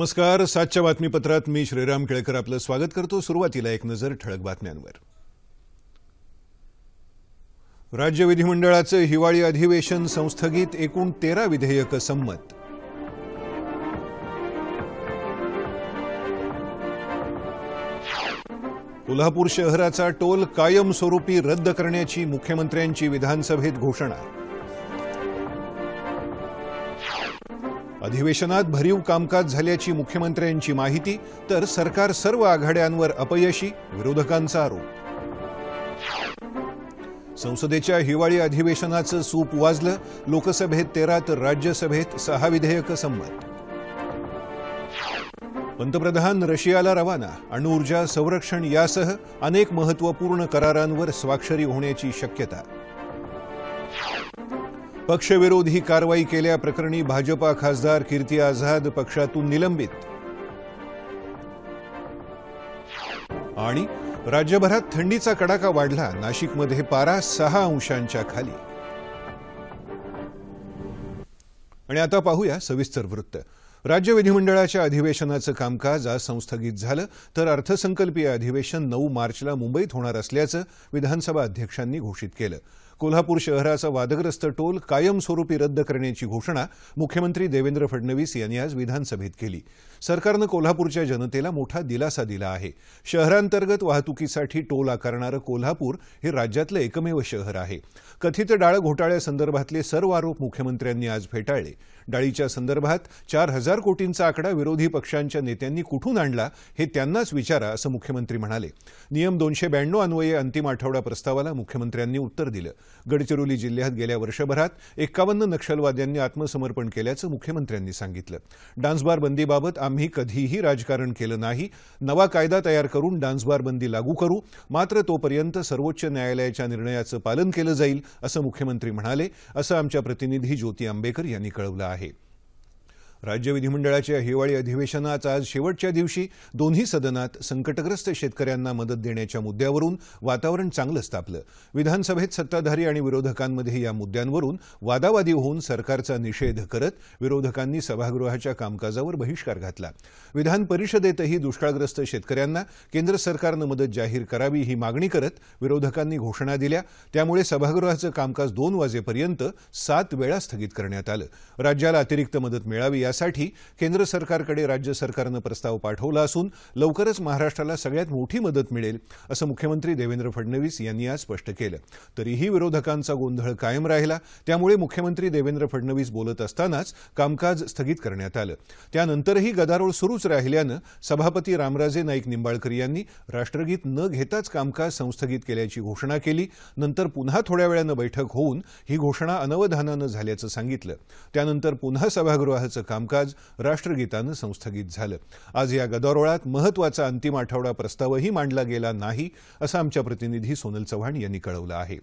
नमस्कार सातच्या बातमीपत्रात मी श्रीराम केळकर आपलं स्वागत करतो सुरुवातीला एक नजर ठळक बातम्यांवर राज्य विधिमंडळाचं हिवाळी अधिवेशन संस्थगित एकूण तेरा विधेयकं संमत कोल्हापूर शहराचा टोल कायमस्वरूपी रद्द करण्याची मुख्यमंत्र्यांची विधानसभेत घोषणा अधिवेशनात भरीव कामकाज झाल्याची मुख्यमंत्र्यांची माहिती तर सरकार सर्व आघाड्यांवर अपयशी विरोधकांचा आरोप संसदेच्या हिवाळी अधिवेशनाचं सूप वाजलं लोकसभेत तेरा तर राज्यसभेत सहा विधेयक संमत पंतप्रधान रशियाला रवाना अणुऊर्जा संरक्षण यासह अनेक महत्वपूर्ण करारांवर स्वाक्षरी होण्याची शक्यता पक्षविरोधी कारवाई केल्याप्रकरणी भाजपा खासदार कीर्ती आझाद पक्षातून निलंबित आणि राज्यभरात थंडीचा कडाका वाढला नाशिकमध्ये पारा सहा अंशांच्या खाली आणि आता पाहूया सविस्तर वृत्त राज्य विधिमंडळाच्या अधिवेशनाचं कामकाज आज संस्थगित झालं तर अर्थसंकल्पीय अधिवेशन नऊ मार्चला मुंबईत होणार असल्याचं विधानसभा अध्यक्षांनी घोषित केलं कोल्हापूर शहराचा वादग्रस्त टोल कायमस्वरूपी रद्द करण्याची घोषणा मुख्यमंत्री देवेंद्र फडणवीस यांनी आज विधानसभेत केली सरकारनं कोल्हापूरच्या जनतेला मोठा दिलासा दिला आहे शहरांतर्गत वाहतुकीसाठी टोल आकारणारं कोल्हापूर हे राज्यातलं एकमेव शहर आहे कथित डाळ घोटाळ्यासंदर्भातले सर्व आरोप मुख्यमंत्र्यांनी आज फेटाळले डाळीच्या संदर्भात चार हजार कोटींचा आकडा विरोधी पक्षांच्या नेत्यांनी कुठून आणला हे त्यांनाच विचारा असं मुख्यमंत्री म्हणाले नियम दोनशे ब्याण्णव अन्वये अंतिम आठवडा प्रस्तावाला मुख्यमंत्र्यांनी उत्तर दिलं गडचिरोली जिल्ह्यात गेल्या वर्षभरात एक्कावन्न नक्षलवाद्यांनी आत्मसमर्पण केल्याचं मुख्यमंत्र्यांनी सांगितलं डान्सबार बंदीबाबत आम्ही कधीही राजकारण केलं नाही नवा कायदा तयार करून डान्सबार बंदी लागू करू मात्र तोपर्यंत सर्वोच्च न्यायालयाच्या निर्णयाचं पालन केलं जाईल असं मुख्यमंत्री म्हणाले असं आमच्या प्रतिनिधी ज्योती आंबेकर यांनी कळवलं आहे राज्य विधिमंडळाच्या हिवाळी अधिवेशनात आज शेवटच्या दिवशी दोन्ही सदनात संकटग्रस्त शेतकऱ्यांना मदत देण्याच्या मुद्द्यावरून वातावरण चांगलंच तापलं विधानसभेत सत्ताधारी आणि विरोधकांमध्ये या मुद्द्यांवरून वादावादी होऊन सरकारचा निषेध करत विरोधकांनी सभागृहाच्या कामकाजावर बहिष्कार घातला विधान परिषदेतही दुष्काळग्रस्त शेतकऱ्यांना केंद्र सरकारनं मदत जाहीर करावी ही मागणी करत विरोधकांनी घोषणा दिल्या त्यामुळे सभागृहाचं कामकाज दोन वाजेपर्यंत सात वेळा स्थगित करण्यात आलं राज्याला अतिरिक्त मदत मिळावी यासाठी केंद्र सरकारकडे राज्य सरकारनं प्रस्ताव पाठवला असून लवकरच महाराष्ट्राला सगळ्यात मोठी मदत मिळेल असं मुख्यमंत्री देवेंद्र फडणवीस यांनी आज स्पष्ट केलं तरीही विरोधकांचा गोंधळ कायम राहिला त्यामुळे मुख्यमंत्री देवेंद्र फडणवीस बोलत असतानाच कामकाज स्थगित करण्यात आलं त्यानंतरही गदारोळ सुरूच राहिल्यानं सभापती रामराजे नाईक निंबाळकर यांनी राष्ट्रगीत न घेताच कामकाज संस्थगित केल्याची घोषणा केली नंतर पुन्हा थोड्या वेळानं बैठक होऊन ही घोषणा अनवधानानं झाल्याचं सांगितलं त्यानंतर पुन्हा सभागृहाचं काम कामकाज राष्ट्रगीतानं संस्थगित झालं आज या गदारोळात महत्वाचा अंतिम आठवडा प्रस्तावही मांडला गेला नाही असं आमच्या प्रतिनिधी सोनल चव्हाण यांनी कळवलं आहे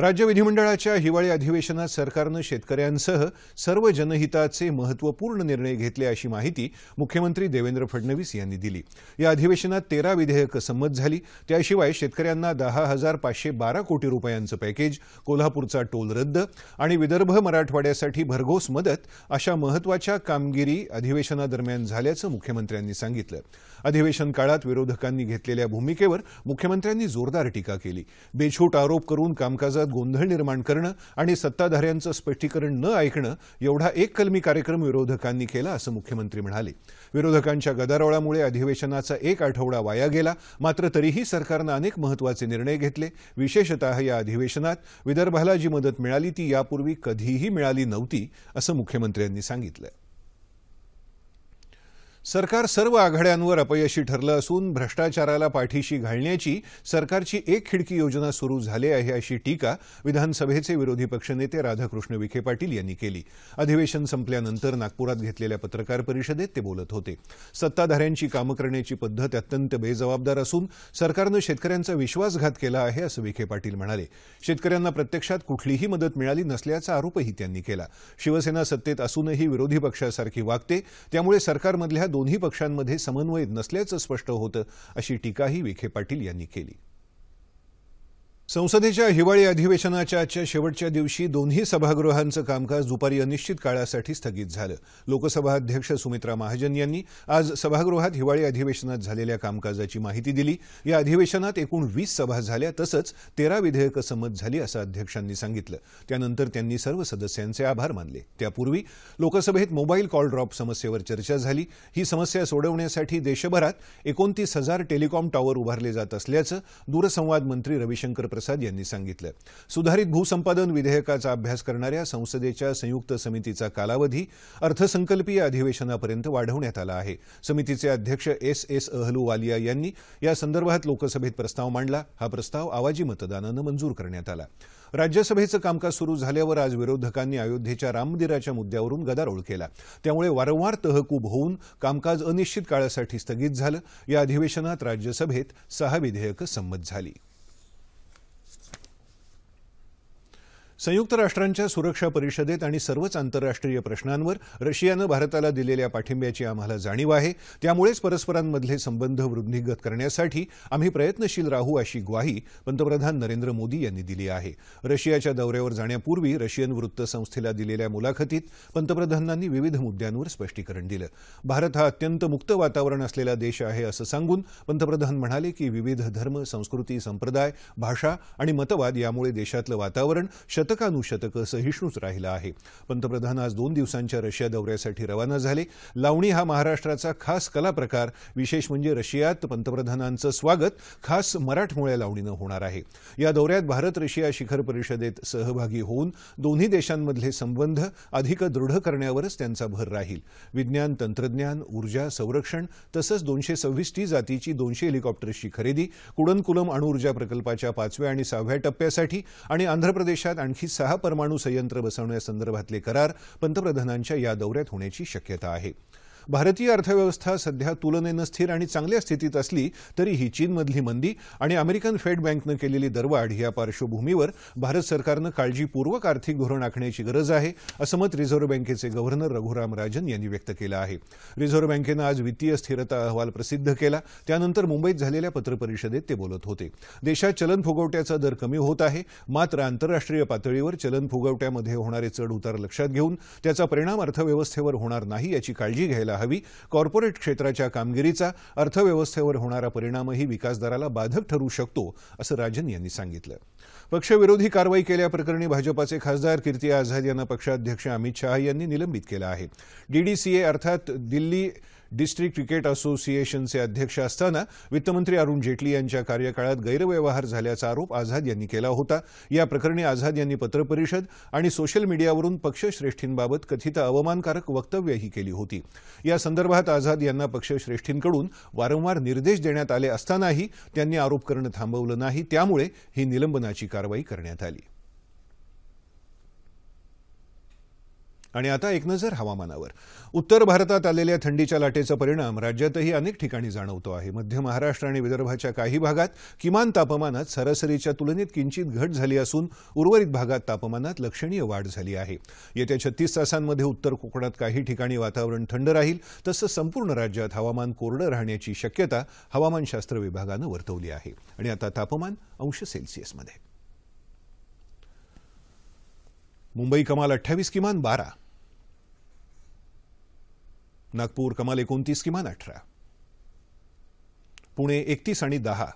राज्य विधिमंडळाच्या हिवाळी अधिवेशनात सरकारनं शेतकऱ्यांसह सर्व जनहिताचे महत्त्वपूर्ण निर्णय घेतले अशी माहिती मुख्यमंत्री देवेंद्र फडणवीस यांनी दिली या अधिवेशनात तेरा विधेयकं संमत झाली त्याशिवाय शेतकऱ्यांना दहा हजार पाचशे बारा कोटी रुपयांचं पॅकेज कोल्हापूरचा टोल रद्द आणि विदर्भ मराठवाड्यासाठी भरघोस मदत अशा महत्वाच्या कामगिरी अधिवेशनादरम्यान झाल्याचं मुख्यमंत्र्यांनी सांगितलं अधिवेशन काळात विरोधकांनी घेतलेल्या भूमिकेवर मुख्यमंत्र्यांनी जोरदार टीका केली बेछूट आरोप करून कामकाजात गोंधळ निर्माण करणं आणि सत्ताधाऱ्यांचं स्पष्टीकरण न ऐकणं एवढा एक कलमी कार्यक्रम विरोधकांनी केला असं मुख्यमंत्री म्हणाले विरोधकांच्या गदारोळामुळे अधिवेशनाचा एक आठवडा वाया गेला मात्र तरीही सरकारनं अनेक महत्वाचे निर्णय घेतले विशेषतः या अधिवेशनात विदर्भाला जी मदत मिळाली ती यापूर्वी कधीही मिळाली नव्हती असं मुख्यमंत्र्यांनी सांगितलं सरकार सर्व आघाड्यांवर अपयशी ठरलं असून भ्रष्टाचाराला पाठीशी घालण्याची सरकारची एक खिडकी योजना सुरू झाली आहे अशी टीका विधानसभेचे विरोधी पक्षनेते राधाकृष्ण विखे पाटील यांनी केली अधिवेशन संपल्यानंतर नागपुरात घेतलेल्या पत्रकार परिषदेत ते बोलत होते सत्ताधाऱ्यांची कामं करण्याची पद्धत अत्यंत बेजबाबदार असून सरकारनं शेतकऱ्यांचा विश्वासघात केला आहे असं विखे पाटील म्हणाले शेतकऱ्यांना प्रत्यक्षात कुठलीही मदत मिळाली नसल्याचा आरोपही त्यांनी केला शिवसेना सत्तेत असूनही विरोधी पक्षासारखी वागते त्यामुळे सरकारमधल्या दोन्ही पक्षांमध्ये समन्वय नसल्याचं स्पष्ट होतं अशी टीकाही विखे पाटील यांनी केली संसदेच्या हिवाळी अधिवेशनाच्या आजच्या शेवटच्या दिवशी दोन्ही सभागृहांचं कामकाज दुपारी अनिश्चित काळासाठी स्थगित झालं लोकसभा अध्यक्ष सुमित्रा महाजन यांनी आज सभागृहात हिवाळी अधिवेशनात झालेल्या कामकाजाची माहिती दिली या अधिवेशनात एकूण वीस सभा झाल्या तसंच तेरा विधेयकं संमत झाली असं अध्यक्षांनी सांगितलं त्यानंतर त्यांनी सर्व सदस्यांचे आभार मानले त्यापूर्वी लोकसभेत मोबाईल कॉल ड्रॉप समस्येवर चर्चा झाली ही समस्या सोडवण्यासाठी देशभरात एकोणतीस हजार टेलिकॉम टॉवर उभारले जात असल्याचं दूरसंवाद मंत्री रविशंकर प्रसाद यांनी सांगितलं सुधारित भूसंपादन विधेयकाचा अभ्यास करणाऱ्या संसदेच्या संयुक्त समितीचा कालावधी अर्थसंकल्पीय अधिवेशनापर्यंत वाढवण्यात आला आहे समितीचे अध्यक्ष एस एस अहलूवालिया यांनी या संदर्भात लोकसभेत प्रस्ताव मांडला हा प्रस्ताव आवाजी मतदानानं मंजूर करण्यात आला राज्यसभेचं कामकाज सुरू झाल्यावर आज विरोधकांनी अयोध्येच्या मंदिराच्या मुद्द्यावरून गदारोळ केला त्यामुळे वारंवार तहकूब होऊन कामकाज अनिश्चित काळासाठी स्थगित झालं या अधिवेशनात राज्यसभेत सहा विधेयकं संमत झाली संयुक्त राष्ट्रांच्या सुरक्षा परिषदेत आणि सर्वच आंतरराष्ट्रीय प्रश्नांवर रशियानं भारताला दिलेल्या पाठिंब्याची आम्हाला जाणीव आहे त्यामुळेच परस्परांमधले संबंध वृद्धिंगत करण्यासाठी आम्ही प्रयत्नशील राहू अशी ग्वाही पंतप्रधान नरेंद्र मोदी यांनी दिली आहे रशियाच्या दौऱ्यावर जाण्यापूर्वी रशियन वृत्तसंस्थेला दिलेल्या मुलाखतीत पंतप्रधानांनी विविध मुद्द्यांवर स्पष्टीकरण दिलं भारत हा अत्यंत मुक्त वातावरण असलेला देश आहे असं सांगून पंतप्रधान म्हणाले की विविध धर्म संस्कृती संप्रदाय भाषा आणि मतवाद यामुळे देशातलं वातावरण शतकानुशतकं सहिष्णूच राहिला आहे पंतप्रधान आज दोन दिवसांच्या रशिया दौऱ्यासाठी रवाना झाले लावणी हा महाराष्ट्राचा खास कला प्रकार विशेष म्हणजे रशियात पंतप्रधानांचं स्वागत खास मराठमोळ्या लावणीनं होणार आहे या दौऱ्यात भारत रशिया शिखर परिषदेत सहभागी होऊन दोन्ही देशांमधले संबंध अधिक दृढ करण्यावरच त्यांचा भर राहील विज्ञान तंत्रज्ञान ऊर्जा संरक्षण तसंच दोनशे सव्वीस टी जातीची दोनशे हेलिकॉप्टर्सची खरेदी कुडनकुलम अणुऊर्जा प्रकल्पाच्या पाचव्या आणि सहाव्या टप्प्यासाठी आणि आंध्र प्रदेशात आणखी आणखी सहा परमाणू संयंत्र बसवण्यासंदर्भातले करार पंतप्रधानांच्या या दौऱ्यात होण्याची शक्यता आहे भारतीय अर्थव्यवस्था सध्या तुलनेनं स्थिर आणि चांगल्या स्थितीत असली तरीही चीनमधली मंदी आणि अमेरिकन फेड बँकनं केलेली दरवाढ या पार्श्वभूमीवर भारत सरकारनं काळजीपूर्वक आर्थिक धोरण आखण्याची गरज आहे असं मत रिझर्व्ह बँकेचे गव्हर्नर रघुराम राजन यांनी व्यक्त केलं आहे रिझर्व्ह बँकेनं आज वित्तीय स्थिरता अहवाल प्रसिद्ध केला त्यानंतर मुंबईत झालेल्या पत्रपरिषदेत ते बोलत होते देशात चलन फुगवट्याचा दर कमी होत आहे मात्र आंतरराष्ट्रीय पातळीवर चलन फुगवट्यामध्ये होणारे चढ उतार लक्षात घेऊन त्याचा परिणाम अर्थव्यवस्थेवर होणार नाही याची काळजी घ्यायला हवी कॉर्पोरेट क्षेत्राच्या कामगिरीचा अर्थव्यवस्थेवर होणारा परिणामही दराला बाधक ठरू शकतो असं राजन यांनी सांगितलं पक्षविरोधी कारवाई केल्याप्रकरणी भाजपाचे खासदार कीर्ती आझाद यांना पक्षाध्यक्ष अमित शहा यांनी निलंबित केलं आहे डीडीसीए अर्थात दिल्ली डिस्ट्रिक्ट क्रिकेट असोसिएशनचे अध्यक्ष असताना वित्तमंत्री अरुण जेटली यांच्या कार्यकाळात गैरव्यवहार झाल्याचा आरोप आझाद यांनी केला होता या प्रकरणी आझाद यांनी पत्रपरिषद आणि सोशल मीडियावरून पक्षश्रेष्ठींबाबत कथित अवमानकारक वक्तव्यही केली होती या संदर्भात आझाद यांना पक्षश्रेष्ठींकडून वारंवार निर्देश देण्यात आले असतानाही त्यांनी आरोप करणं थांबवलं नाही त्यामुळे ही निलंबनाची कारवाई करण्यात आली आणि आता एक नजर हवामानावर उत्तर भारतात आलेल्या थंडीच्या लाटेचा परिणाम राज्यातही अनेक ठिकाणी जाणवतो आहे मध्य महाराष्ट्र आणि विदर्भाच्या काही भागात किमान तापमानात सरासरीच्या तुलनेत किंचित घट झाली असून उर्वरित भागात तापमानात लक्षणीय वाढ झाली आहे येत्या छत्तीस तासांमध्ये उत्तर कोकणात काही ठिकाणी वातावरण थंड राहील तसं संपूर्ण राज्यात हवामान कोरडं राहण्याची शक्यता हवामानशास्त्र विभागानं वर्तवली आहे आणि आता तापमान अंश सेल्सिअसमध्ये मुंबई कमाल अठ्ठावीस किमान बारा नागपूर कमाल एकोणतीस किमान अठरा पुणे एकतीस आणि दहा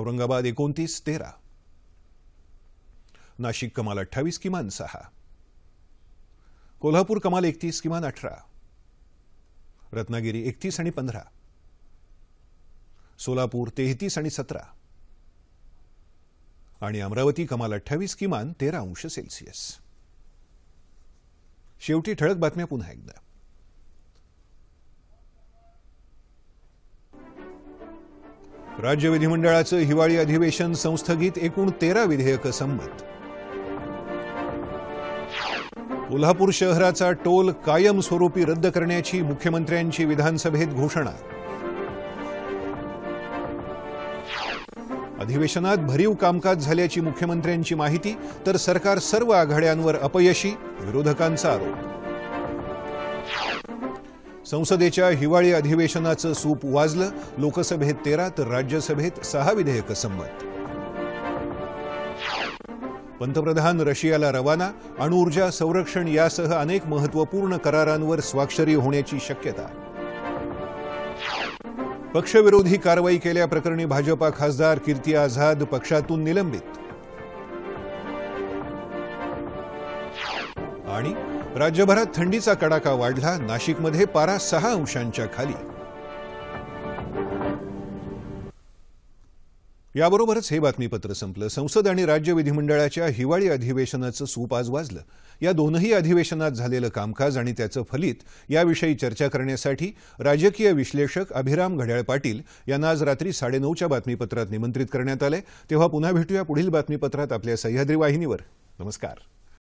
औरंगाबाद एकोणतीस तेरा नाशिक कमाल अठ्ठावीस किमान सहा कोल्हापूर कमाल एकतीस किमान अठरा रत्नागिरी एकतीस आणि पंधरा सोलापूर तेहतीस आणि सतरा आणि अमरावती कमाल अठ्ठावीस किमान तेरा अंश सेल्सिअस शेवटी ठळक बातम्या पुन्हा एकदा राज्य विधिमंडळाचं हिवाळी अधिवेशन संस्थगित एकूण तेरा विधेयकं संमत कोल्हापूर शहराचा टोल कायमस्वरूपी रद्द करण्याची मुख्यमंत्र्यांची विधानसभेत घोषणा अधिवेशनात भरीव कामकाज झाल्याची मुख्यमंत्र्यांची माहिती तर सरकार सर्व आघाड्यांवर अपयशी विरोधकांचा आरोप संसदेच्या हिवाळी अधिवेशनाचं सूप वाजलं लोकसभेत तेरा तर राज्यसभेत सहा विधेयक संमत पंतप्रधान रशियाला रवाना अणुऊर्जा संरक्षण यासह अनेक महत्वपूर्ण करारांवर स्वाक्षरी होण्याची शक्यता पक्षविरोधी कारवाई केल्याप्रकरणी भाजपा खासदार कीर्ती आझाद पक्षातून निलंबित आणि राज्यभरात थंडीचा कडाका वाढला नाशिकमध्ये पारा सहा अंशांच्या खाली याबरोबरच हे बातमीपत्र संपलं संसद आणि राज्य विधिमंडळाच्या हिवाळी अधिवेशनाचं सूप आज वाजलं या दोनही अधिवेशनात झालेलं कामकाज आणि त्याचं फलित याविषयी चर्चा करण्यासाठी राजकीय विश्लेषक अभिराम घड्याळ पाटील यांना आज रात्री साडेनऊच्या बातमीपत्रात निमंत्रित करण्यात आलं तेव्हा पुन्हा भेटूया पुढील बातमीपत्रात आपल्या सह्याद्री वाहिनीवर नमस्कार